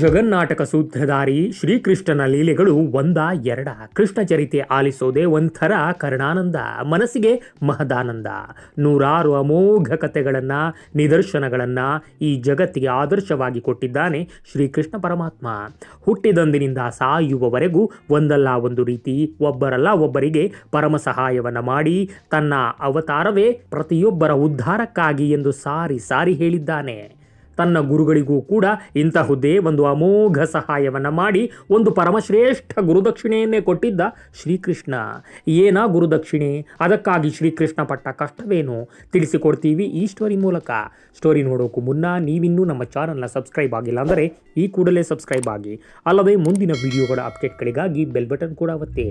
ಜಗನ್ನಾಟಕ ಸೂತ್ರಧಾರಿ ಶ್ರೀಕೃಷ್ಣನ ಲೀಲೆಗಳು ಒಂದ ಎರಡ ಚರಿತೆ ಆಲಿಸೋದೆ ಒಂಥರ ಕರ್ಣಾನಂದ ಮನಸ್ಸಿಗೆ ಮಹದಾನಂದ ನೂರಾರು ಅಮೋಘ ಕಥೆಗಳನ್ನು ನಿದರ್ಶನಗಳನ್ನು ಈ ಜಗತ್ತಿಗೆ ಆದರ್ಶವಾಗಿ ಕೊಟ್ಟಿದ್ದಾನೆ ಶ್ರೀಕೃಷ್ಣ ಪರಮಾತ್ಮ ಹುಟ್ಟಿದಂದಿನಿಂದ ಸಾಯುವವರೆಗೂ ಒಂದಲ್ಲ ಒಂದು ರೀತಿ ಒಬ್ಬರಲ್ಲ ಒಬ್ಬರಿಗೆ ಪರಮ ಸಹಾಯವನ್ನು ಮಾಡಿ ತನ್ನ ಅವತಾರವೇ ಪ್ರತಿಯೊಬ್ಬರ ಉದ್ಧಾರಕ್ಕಾಗಿ ಎಂದು ಸಾರಿ ಸಾರಿ ಹೇಳಿದ್ದಾನೆ ತನ್ನ ಗುರುಗಳಿಗೂ ಕೂಡ ಇಂತಹುದೇ ಒಂದು ಅಮೋಘ ಸಹಾಯವನ್ನು ಮಾಡಿ ಒಂದು ಪರಮಶ್ರೇಷ್ಠ ಗುರುದಕ್ಷಿಣೆಯನ್ನೇ ಕೊಟ್ಟಿದ್ದ ಶ್ರೀಕೃಷ್ಣ ಏನಾ ಗುರುದಕ್ಷಿಣೆ ಅದಕ್ಕಾಗಿ ಶ್ರೀಕೃಷ್ಣ ಪಟ್ಟ ಕಷ್ಟವೇನು ತಿಳಿಸಿಕೊಡ್ತೀವಿ ಈ ಸ್ಟೋರಿ ಮೂಲಕ ಸ್ಟೋರಿ ನೋಡೋಕ್ಕೂ ಮುನ್ನ ನೀವಿನ್ನೂ ನಮ್ಮ ಚಾನಲ್ನ ಸಬ್ಸ್ಕ್ರೈಬ್ ಆಗಿಲ್ಲ ಅಂದರೆ ಈ ಕೂಡಲೇ ಸಬ್ಸ್ಕ್ರೈಬ್ ಆಗಿ ಅಲ್ಲದೆ ಮುಂದಿನ ವಿಡಿಯೋಗಳ ಅಪ್ಡೇಟ್ಗಳಿಗಾಗಿ ಬೆಲ್ ಬಟನ್ ಕೂಡ ಒತ್ತಿ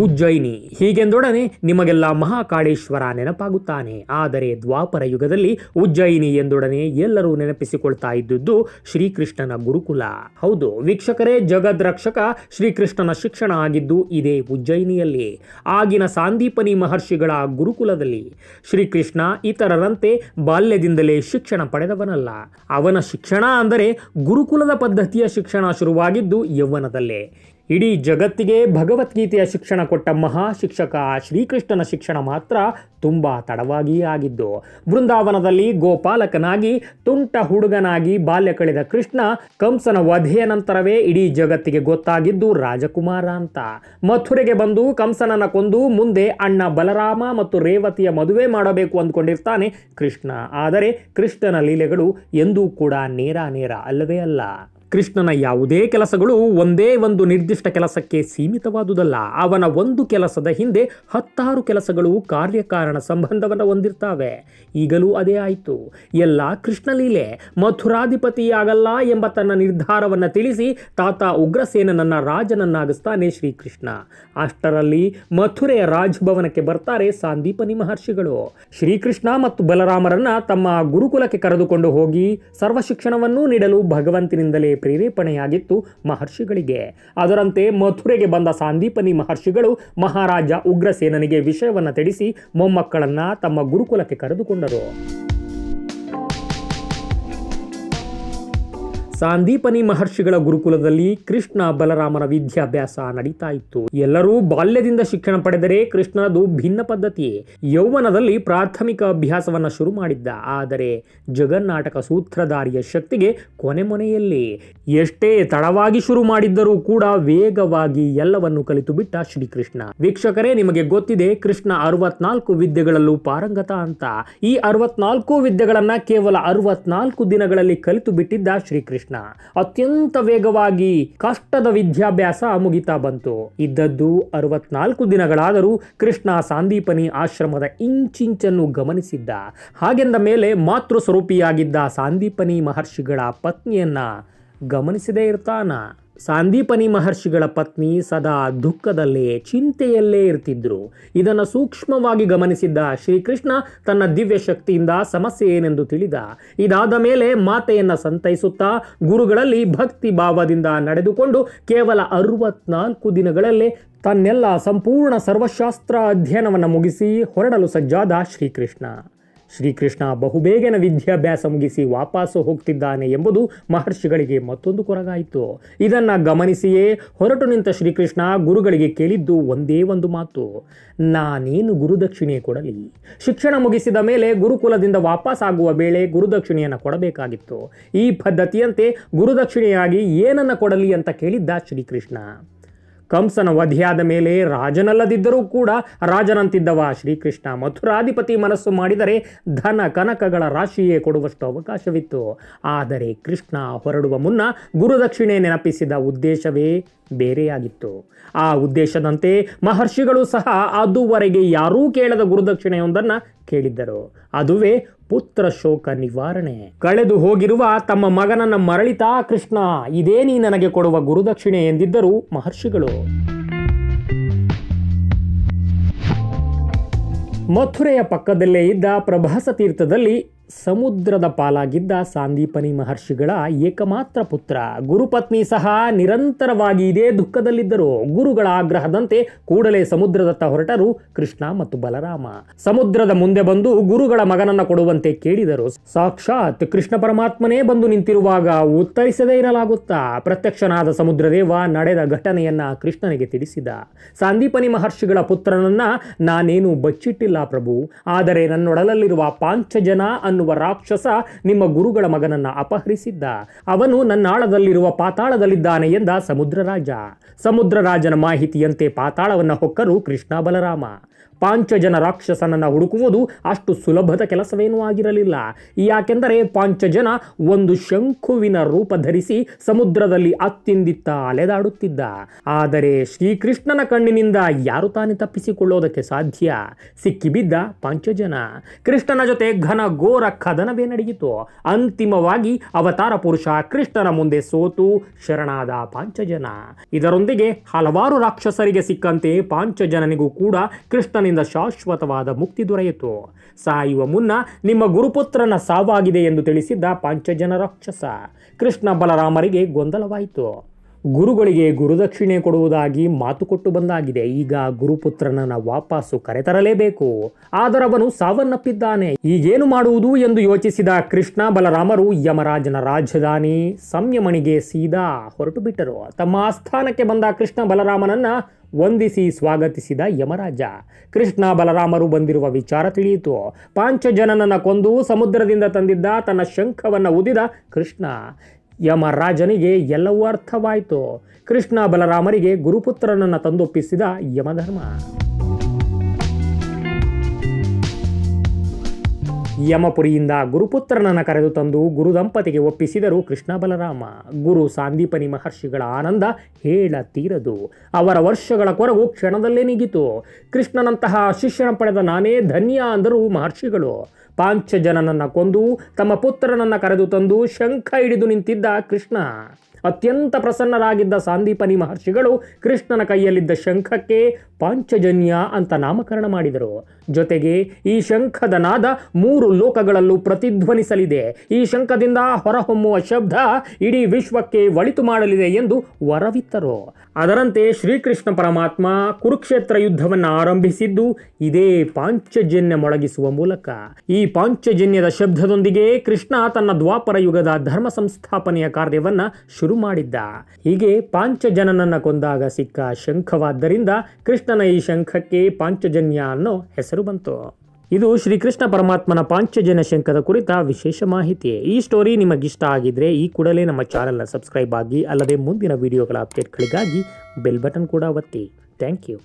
ಉಜ್ಜಯಿನಿ ಹೀಗೆಂದೊಡನೆ ನಿಮಗೆಲ್ಲ ಮಹಾಕಾಳೇಶ್ವರ ನೆನಪಾಗುತ್ತಾನೆ ಆದರೆ ದ್ವಾಪರ ಯುಗದಲ್ಲಿ ಉಜ್ಜಯಿನಿ ಎಂದೊಡನೆ ಎಲ್ಲರೂ ನೆನಪಿಸಿಕೊಳ್ತಾ ಇದ್ದುದು ಶ್ರೀಕೃಷ್ಣನ ಗುರುಕುಲ ಹೌದು ವೀಕ್ಷಕರೇ ಜಗದ್ರಕ್ಷಕ ಶ್ರೀಕೃಷ್ಣನ ಶಿಕ್ಷಣ ಆಗಿದ್ದು ಇದೇ ಉಜ್ಜಯಿನಿಯಲ್ಲಿ ಆಗಿನ ಸಾಂದೀಪನಿ ಮಹರ್ಷಿಗಳ ಗುರುಕುಲದಲ್ಲಿ ಶ್ರೀಕೃಷ್ಣ ಇತರರಂತೆ ಬಾಲ್ಯದಿಂದಲೇ ಶಿಕ್ಷಣ ಪಡೆದವನಲ್ಲ ಅವನ ಶಿಕ್ಷಣ ಅಂದರೆ ಗುರುಕುಲದ ಪದ್ಧತಿಯ ಶಿಕ್ಷಣ ಶುರುವಾಗಿದ್ದು ಯೌವನದಲ್ಲೇ ಇಡೀ ಜಗತ್ತಿಗೆ ಭಗವದ್ಗೀತೆಯ ಶಿಕ್ಷಣ ಕೊಟ್ಟ ಮಹಾ ಶಿಕ್ಷಕ ಶ್ರೀಕೃಷ್ಣನ ಶಿಕ್ಷಣ ಮಾತ್ರ ತುಂಬ ತಡವಾಗಿಯೇ ಆಗಿದ್ದು ಬೃಂದಾವನದಲ್ಲಿ ಗೋಪಾಲಕನಾಗಿ ತುಂಟ ಹುಡುಗನಾಗಿ ಬಾಲ್ಯ ಕಳೆದ ಕೃಷ್ಣ ಕಂಸನ ವಧೆಯ ನಂತರವೇ ಇಡೀ ಜಗತ್ತಿಗೆ ಗೊತ್ತಾಗಿದ್ದು ರಾಜಕುಮಾರ ಅಂತ ಮಥುರೆಗೆ ಬಂದು ಕಂಸನನ್ನ ಕೊಂದು ಮುಂದೆ ಅಣ್ಣ ಬಲರಾಮ ಮತ್ತು ರೇವತಿಯ ಮದುವೆ ಮಾಡಬೇಕು ಅಂದ್ಕೊಂಡಿರ್ತಾನೆ ಕೃಷ್ಣ ಆದರೆ ಕೃಷ್ಣನ ಲೀಲೆಗಳು ಎಂದೂ ಕೂಡ ನೇರ ನೇರ ಅಲ್ಲವೇ ಅಲ್ಲ ಕೃಷ್ಣನ ಯಾವುದೇ ಕೆಲಸಗಳು ಒಂದೇ ಒಂದು ನಿರ್ದಿಷ್ಟ ಕೆಲಸಕ್ಕೆ ಸೀಮಿತವಾದುದಲ್ಲ ಅವನ ಒಂದು ಕೆಲಸದ ಹಿಂದೆ ಹತ್ತಾರು ಕೆಲಸಗಳು ಕಾರ್ಯಕಾರಣ ಸಂಬಂಧವನ್ನು ಹೊಂದಿರ್ತಾವೆ ಈಗಲೂ ಅದೇ ಆಯಿತು ಎಲ್ಲ ಕೃಷ್ಣಲೀಲೆ ಮಥುರಾಧಿಪತಿಯಾಗಲ್ಲ ಎಂಬ ತನ್ನ ನಿರ್ಧಾರವನ್ನು ತಿಳಿಸಿ ತಾತ ಉಗ್ರಸೇನನನ್ನ ರಾಜನನ್ನಾಗಿಸ್ತಾನೆ ಶ್ರೀಕೃಷ್ಣ ಅಷ್ಟರಲ್ಲಿ ಮಥುರೆಯ ರಾಜಭವನಕ್ಕೆ ಬರ್ತಾರೆ ಸಾಂದೀಪನಿ ಮಹರ್ಷಿಗಳು ಶ್ರೀಕೃಷ್ಣ ಮತ್ತು ಬಲರಾಮರನ್ನ ತಮ್ಮ ಗುರುಕುಲಕ್ಕೆ ಕರೆದುಕೊಂಡು ಹೋಗಿ ಸರ್ವಶಿಕ್ಷಣವನ್ನೂ ನೀಡಲು ಭಗವಂತನಿಂದಲೇ ಪ್ರೇರೇಪಣೆಯಾಗಿತ್ತು ಮಹರ್ಷಿಗಳಿಗೆ ಅದರಂತೆ ಮಥುರೆಗೆ ಬಂದ ಸಾಂದೀಪನಿ ಮಹರ್ಷಿಗಳು ಮಹಾರಾಜ ಉಗ್ರಸೇನನಿಗೆ ವಿಷಯವನ್ನು ತಿಳಿಸಿ ಮೊಮ್ಮಕ್ಕಳನ್ನ ತಮ್ಮ ಗುರುಕುಲಕ್ಕೆ ಕರೆದುಕೊಂಡರು ಸಾಂದೀಪನಿ ಮಹರ್ಷಿಗಳ ಗುರುಕುಲದಲ್ಲಿ ಕೃಷ್ಣ ಬಲರಾಮನ ವಿದ್ಯಾಭ್ಯಾಸ ನಡೀತಾ ಇತ್ತು ಎಲ್ಲರೂ ಬಾಲ್ಯದಿಂದ ಶಿಕ್ಷಣ ಪಡೆದರೆ ಕೃಷ್ಣನದು ಭಿನ್ನ ಪದ್ಧತಿಯೇ ಯೌವನದಲ್ಲಿ ಪ್ರಾಥಮಿಕ ಅಭ್ಯಾಸವನ್ನ ಶುರು ಮಾಡಿದ್ದ ಆದರೆ ಜಗನ್ನಾಟಕ ಸೂತ್ರಧಾರಿಯ ಶಕ್ತಿಗೆ ಕೊನೆ ಮೊನೆಯಲ್ಲಿ ಎಷ್ಟೇ ತಡವಾಗಿ ಶುರು ಮಾಡಿದ್ದರೂ ಕೂಡ ವೇಗವಾಗಿ ಎಲ್ಲವನ್ನು ಕಲಿತು ಬಿಟ್ಟ ಶ್ರೀಕೃಷ್ಣ ವೀಕ್ಷಕರೇ ನಿಮಗೆ ಗೊತ್ತಿದೆ ಕೃಷ್ಣ ಅರವತ್ನಾಲ್ಕು ವಿದ್ಯೆಗಳಲ್ಲೂ ಪಾರಂಗತ ಅಂತ ಈ ಅರವತ್ನಾಲ್ಕು ವಿದ್ಯೆಗಳನ್ನ ಕೇವಲ ಅರವತ್ನಾಲ್ಕು ದಿನಗಳಲ್ಲಿ ಕಲಿತು ಬಿಟ್ಟಿದ್ದ ಶ್ರೀಕೃಷ್ಣ ಅತ್ಯಂತ ವೇಗವಾಗಿ ಕಷ್ಟದ ವಿದ್ಯಾಭ್ಯಾಸ ಮುಗಿತಾ ಬಂತು ಇದ್ದದ್ದು ಅರವತ್ನಾಲ್ಕು ದಿನಗಳಾದರೂ ಕೃಷ್ಣ ಸಾಂದೀಪನಿ ಆಶ್ರಮದ ಇಂಚಿಂಚನ್ನು ಗಮನಿಸಿದ್ದ ಹಾಗೆಂದ ಮೇಲೆ ಮಾತೃ ಸ್ವರೂಪಿಯಾಗಿದ್ದ ಸಾಂದೀಪನಿ ಮಹರ್ಷಿಗಳ ಪತ್ನಿಯನ್ನ ಗಮನಿಸದೇ ಇರ್ತಾನ ಸಾಂದೀಪನಿ ಮಹರ್ಷಿಗಳ ಪತ್ನಿ ಸದಾ ದುಃಖದಲ್ಲೇ ಚಿಂತೆಯಲ್ಲೇ ಇರ್ತಿದ್ರು ಇದನ್ನು ಸೂಕ್ಷ್ಮವಾಗಿ ಗಮನಿಸಿದ್ದ ಶ್ರೀಕೃಷ್ಣ ತನ್ನ ದಿವ್ಯ ಶಕ್ತಿಯಿಂದ ಸಮಸ್ಯೆ ಏನೆಂದು ತಿಳಿದ ಇದಾದ ಮೇಲೆ ಮಾತೆಯನ್ನು ಸಂತೈಸುತ್ತಾ ಗುರುಗಳಲ್ಲಿ ಭಕ್ತಿ ಭಾವದಿಂದ ನಡೆದುಕೊಂಡು ಕೇವಲ ಅರವತ್ನಾಲ್ಕು ದಿನಗಳಲ್ಲೇ ತನ್ನೆಲ್ಲ ಸಂಪೂರ್ಣ ಸರ್ವಶಾಸ್ತ್ರ ಅಧ್ಯಯನವನ್ನು ಮುಗಿಸಿ ಹೊರಡಲು ಸಜ್ಜಾದ ಶ್ರೀಕೃಷ್ಣ ಶ್ರೀಕೃಷ್ಣ ಬಹುಬೇಗನ ವಿದ್ಯಾಭ್ಯಾಸ ಮುಗಿಸಿ ವಾಪಸ್ಸು ಹೋಗ್ತಿದ್ದಾನೆ ಎಂಬುದು ಮಹರ್ಷಿಗಳಿಗೆ ಮತ್ತೊಂದು ಕೊರಗಾಯಿತು ಇದನ್ನು ಗಮನಿಸಿಯೇ ಹೊರಟು ನಿಂತ ಶ್ರೀಕೃಷ್ಣ ಗುರುಗಳಿಗೆ ಕೇಳಿದ್ದು ಒಂದೇ ಒಂದು ಮಾತು ನಾನೇನು ಗುರುದಕ್ಷಿಣೆ ಕೊಡಲಿ ಶಿಕ್ಷಣ ಮುಗಿಸಿದ ಮೇಲೆ ಗುರುಕುಲದಿಂದ ಆಗುವ ವೇಳೆ ಗುರುದಕ್ಷಿಣೆಯನ್ನು ಕೊಡಬೇಕಾಗಿತ್ತು ಈ ಪದ್ಧತಿಯಂತೆ ಗುರುದಕ್ಷಿಣೆಯಾಗಿ ಏನನ್ನು ಕೊಡಲಿ ಅಂತ ಕೇಳಿದ್ದ ಶ್ರೀಕೃಷ್ಣ ಕಂಸನ ವಧಿಯಾದ ಮೇಲೆ ರಾಜನಲ್ಲದಿದ್ದರೂ ಕೂಡ ರಾಜನಂತಿದ್ದವ ಶ್ರೀಕೃಷ್ಣ ಮಥುರಾಧಿಪತಿ ಮನಸ್ಸು ಮಾಡಿದರೆ ಧನ ಕನಕಗಳ ರಾಶಿಯೇ ಕೊಡುವಷ್ಟು ಅವಕಾಶವಿತ್ತು ಆದರೆ ಕೃಷ್ಣ ಹೊರಡುವ ಮುನ್ನ ಗುರುದಕ್ಷಿಣೆ ನೆನಪಿಸಿದ ಉದ್ದೇಶವೇ ಬೇರೆಯಾಗಿತ್ತು ಆ ಉದ್ದೇಶದಂತೆ ಮಹರ್ಷಿಗಳು ಸಹ ಅದುವರೆಗೆ ಯಾರೂ ಕೇಳದ ಗುರುದಕ್ಷಿಣೆಯೊಂದನ್ನು ಕೇಳಿದ್ದರು ಅದುವೇ ಪುತ್ರ ಶೋಕ ನಿವಾರಣೆ ಕಳೆದು ಹೋಗಿರುವ ತಮ್ಮ ಮಗನನ್ನ ಮರಳಿತಾ ಕೃಷ್ಣ ಇದೇ ನೀ ನನಗೆ ಕೊಡುವ ಗುರುದಕ್ಷಿಣೆ ಎಂದಿದ್ದರು ಮಹರ್ಷಿಗಳು ಮಥುರೆಯ ಪಕ್ಕದಲ್ಲೇ ಇದ್ದ ಪ್ರಭಾಸ ತೀರ್ಥದಲ್ಲಿ ಸಮುದ್ರದ ಪಾಲಾಗಿದ್ದ ಸಾಂದೀಪನಿ ಮಹರ್ಷಿಗಳ ಏಕಮಾತ್ರ ಪುತ್ರ ಗುರುಪತ್ನಿ ಸಹ ನಿರಂತರವಾಗಿ ಇದೇ ದುಃಖದಲ್ಲಿದ್ದರು ಗುರುಗಳ ಆಗ್ರಹದಂತೆ ಕೂಡಲೇ ಸಮುದ್ರದತ್ತ ಹೊರಟರು ಕೃಷ್ಣ ಮತ್ತು ಬಲರಾಮ ಸಮುದ್ರದ ಮುಂದೆ ಬಂದು ಗುರುಗಳ ಮಗನನ್ನ ಕೊಡುವಂತೆ ಕೇಳಿದರು ಸಾಕ್ಷಾತ್ ಕೃಷ್ಣ ಪರಮಾತ್ಮನೇ ಬಂದು ನಿಂತಿರುವಾಗ ಉತ್ತರಿಸದೇ ಇರಲಾಗುತ್ತಾ ಪ್ರತ್ಯಕ್ಷನಾದ ಸಮುದ್ರದೇವ ನಡೆದ ಘಟನೆಯನ್ನ ಕೃಷ್ಣನಿಗೆ ತಿಳಿಸಿದ ಸಾಂದೀಪನಿ ಮಹರ್ಷಿಗಳ ಪುತ್ರನನ್ನ ನಾನೇನು ಬಚ್ಚಿಟ್ಟಿಲ್ಲ ಪ್ರಭು ಆದರೆ ನನ್ನೊಡಲಲ್ಲಿರುವ ಪಾಂಚಜನ ಅನ್ನು ಅನ್ನುವ ರಾಕ್ಷಸ ನಿಮ್ಮ ಗುರುಗಳ ಮಗನನ್ನ ಅಪಹರಿಸಿದ್ದ ಅವನು ನನ್ನಾಳದಲ್ಲಿರುವ ಪಾತಾಳದಲ್ಲಿದ್ದಾನೆ ಎಂದ ಸಮುದ್ರರಾಜ ಸಮುದ್ರರಾಜನ ಮಾಹಿತಿಯಂತೆ ಪಾತಾಳವನ್ನ ಹೊಕ್ಕರು ಕೃಷ್ಣ ಬಲರಾಮ ಪಾಂಚಜನ ರಾಕ್ಷಸನನ್ನು ಹುಡುಕುವುದು ಅಷ್ಟು ಸುಲಭದ ಕೆಲಸವೇನೂ ಆಗಿರಲಿಲ್ಲ ಯಾಕೆಂದರೆ ಪಾಂಚಜನ ಒಂದು ಶಂಖುವಿನ ರೂಪ ಧರಿಸಿ ಸಮುದ್ರದಲ್ಲಿ ಅತ್ತಿಂದಿತ್ತ ಅಲೆದಾಡುತ್ತಿದ್ದ ಆದರೆ ಶ್ರೀಕೃಷ್ಣನ ಕಣ್ಣಿನಿಂದ ಯಾರು ತಾನೇ ತಪ್ಪಿಸಿಕೊಳ್ಳೋದಕ್ಕೆ ಸಾಧ್ಯ ಸಿಕ್ಕಿಬಿದ್ದ ಪಾಂಚಜನ ಕೃಷ್ಣನ ಜೊತೆ ಘನ ಘೋರ ಕದನವೇ ನಡೆಯಿತು ಅಂತಿಮವಾಗಿ ಅವತಾರ ಪುರುಷ ಕೃಷ್ಣನ ಮುಂದೆ ಸೋತು ಶರಣಾದ ಪಾಂಚಜನ ಇದರೊಂದಿಗೆ ಹಲವಾರು ರಾಕ್ಷಸರಿಗೆ ಸಿಕ್ಕಂತೆ ಪಾಂಚಜನನಿಗೂ ಕೂಡ ಕೃಷ್ಣನ ಅವನಿಂದ ಶಾಶ್ವತವಾದ ಮುಕ್ತಿ ದೊರೆಯಿತು ಸಾಯುವ ಮುನ್ನ ನಿಮ್ಮ ಗುರುಪುತ್ರನ ಸಾವಾಗಿದೆ ಎಂದು ತಿಳಿಸಿದ್ದ ಪಾಂಚಜನ ರಾಕ್ಷಸ ಕೃಷ್ಣ ಬಲರಾಮರಿಗೆ ಗೊಂದಲವಾಯಿತು ಗುರುಗಳಿಗೆ ಗುರುದಕ್ಷಿಣೆ ಕೊಡುವುದಾಗಿ ಮಾತು ಕೊಟ್ಟು ಬಂದಾಗಿದೆ ಈಗ ಗುರುಪುತ್ರನನ್ನ ವಾಪಸ್ಸು ಕರೆತರಲೇಬೇಕು ಆದರೆ ಅವನು ಸಾವನ್ನಪ್ಪಿದ್ದಾನೆ ಈಗೇನು ಮಾಡುವುದು ಎಂದು ಯೋಚಿಸಿದ ಕೃಷ್ಣ ಬಲರಾಮರು ಯಮರಾಜನ ರಾಜಧಾನಿ ಸಂಯಮಣಿಗೆ ಸೀದಾ ಹೊರಟು ಬಿಟ್ಟರು ತಮ್ಮ ಆಸ್ಥಾನಕ್ಕೆ ಬಂದ ಕೃಷ್ಣ ಬಲರಾಮನನ್ನ ವಂದಿಸಿ ಸ್ವಾಗತಿಸಿದ ಯಮರಾಜ ಕೃಷ್ಣ ಬಲರಾಮರು ಬಂದಿರುವ ವಿಚಾರ ತಿಳಿಯಿತು ಪಾಂಚಜನನನ್ನು ಕೊಂದು ಸಮುದ್ರದಿಂದ ತಂದಿದ್ದ ತನ್ನ ಶಂಖವನ್ನು ಉದಿದ ಕೃಷ್ಣ ರಾಜನಿಗೆ ಎಲ್ಲವೂ ಅರ್ಥವಾಯಿತು ಕೃಷ್ಣ ಬಲರಾಮರಿಗೆ ಗುರುಪುತ್ರನನ್ನು ತಂದೊಪ್ಪಿಸಿದ ಯಮಧರ್ಮ ಯಮಪುರಿಯಿಂದ ಗುರುಪುತ್ರನನ್ನು ಕರೆದು ತಂದು ಗುರು ದಂಪತಿಗೆ ಒಪ್ಪಿಸಿದರು ಕೃಷ್ಣ ಬಲರಾಮ ಗುರು ಸಾಂದೀಪನಿ ಮಹರ್ಷಿಗಳ ಆನಂದ ಹೇಳತೀರದು ಅವರ ವರ್ಷಗಳ ಕೊರವು ಕ್ಷಣದಲ್ಲೇ ನಿಗಿತು ಕೃಷ್ಣನಂತಹ ಶಿಷ್ಯನ ಪಡೆದ ನಾನೇ ಧನ್ಯ ಅಂದರು ಮಹರ್ಷಿಗಳು ಪಾಂಚಜನನನ್ನು ಕೊಂದು ತಮ್ಮ ಪುತ್ರನನ್ನು ಕರೆದು ತಂದು ಶಂಖ ಹಿಡಿದು ನಿಂತಿದ್ದ ಕೃಷ್ಣ ಅತ್ಯಂತ ಪ್ರಸನ್ನರಾಗಿದ್ದ ಸಾಂದೀಪನಿ ಮಹರ್ಷಿಗಳು ಕೃಷ್ಣನ ಕೈಯಲ್ಲಿದ್ದ ಶಂಖಕ್ಕೆ ಪಾಂಚಜನ್ಯ ಅಂತ ನಾಮಕರಣ ಮಾಡಿದರು ಜೊತೆಗೆ ಈ ಶಂಖದ ನಾದ ಮೂರು ಲೋಕಗಳಲ್ಲೂ ಪ್ರತಿಧ್ವನಿಸಲಿದೆ ಈ ಶಂಖದಿಂದ ಹೊರಹೊಮ್ಮುವ ಶಬ್ದ ಇಡೀ ವಿಶ್ವಕ್ಕೆ ಒಳಿತು ಮಾಡಲಿದೆ ಎಂದು ವರವಿತ್ತರು ಅದರಂತೆ ಶ್ರೀಕೃಷ್ಣ ಪರಮಾತ್ಮ ಕುರುಕ್ಷೇತ್ರ ಯುದ್ಧವನ್ನು ಆರಂಭಿಸಿದ್ದು ಇದೇ ಪಾಂಚಜನ್ಯ ಮೊಳಗಿಸುವ ಮೂಲಕ ಈ ಪಾಂಚಜನ್ಯದ ಶಬ್ದದೊಂದಿಗೆ ಕೃಷ್ಣ ತನ್ನ ದ್ವಾಪರ ಯುಗದ ಧರ್ಮ ಸಂಸ್ಥಾಪನೆಯ ಕಾರ್ಯವನ್ನು ಶುರು ಶುರು ಮಾಡಿದ್ದ ಹೀಗೆ ಪಾಂಚಜನನನ್ನ ಕೊಂದಾಗ ಸಿಕ್ಕ ಶಂಖವಾದ್ದರಿಂದ ಕೃಷ್ಣನ ಈ ಶಂಖಕ್ಕೆ ಪಾಂಚಜನ್ಯ ಅನ್ನೋ ಹೆಸರು ಬಂತು ಇದು ಶ್ರೀಕೃಷ್ಣ ಪರಮಾತ್ಮನ ಪಾಂಚಜನ ಶಂಖದ ಕುರಿತ ವಿಶೇಷ ಮಾಹಿತಿ ಈ ಸ್ಟೋರಿ ನಿಮಗಿಷ್ಟ ಆಗಿದ್ರೆ ಈ ಕೂಡಲೇ ನಮ್ಮ ಚಾನೆಲ್ನ ಸಬ್ಸ್ಕ್ರೈಬ್ ಆಗಿ ಅಲ್ಲದೆ ಮುಂದಿನ ವಿಡಿಯೋಗಳ ಅಪ್ಡೇಟ್ಗಳಿಗಾಗಿ ಬೆಲ್ ಬಟನ್ ಕೂಡ ಒತ್ತಿ ಥ್ಯಾಂಕ್ ಯು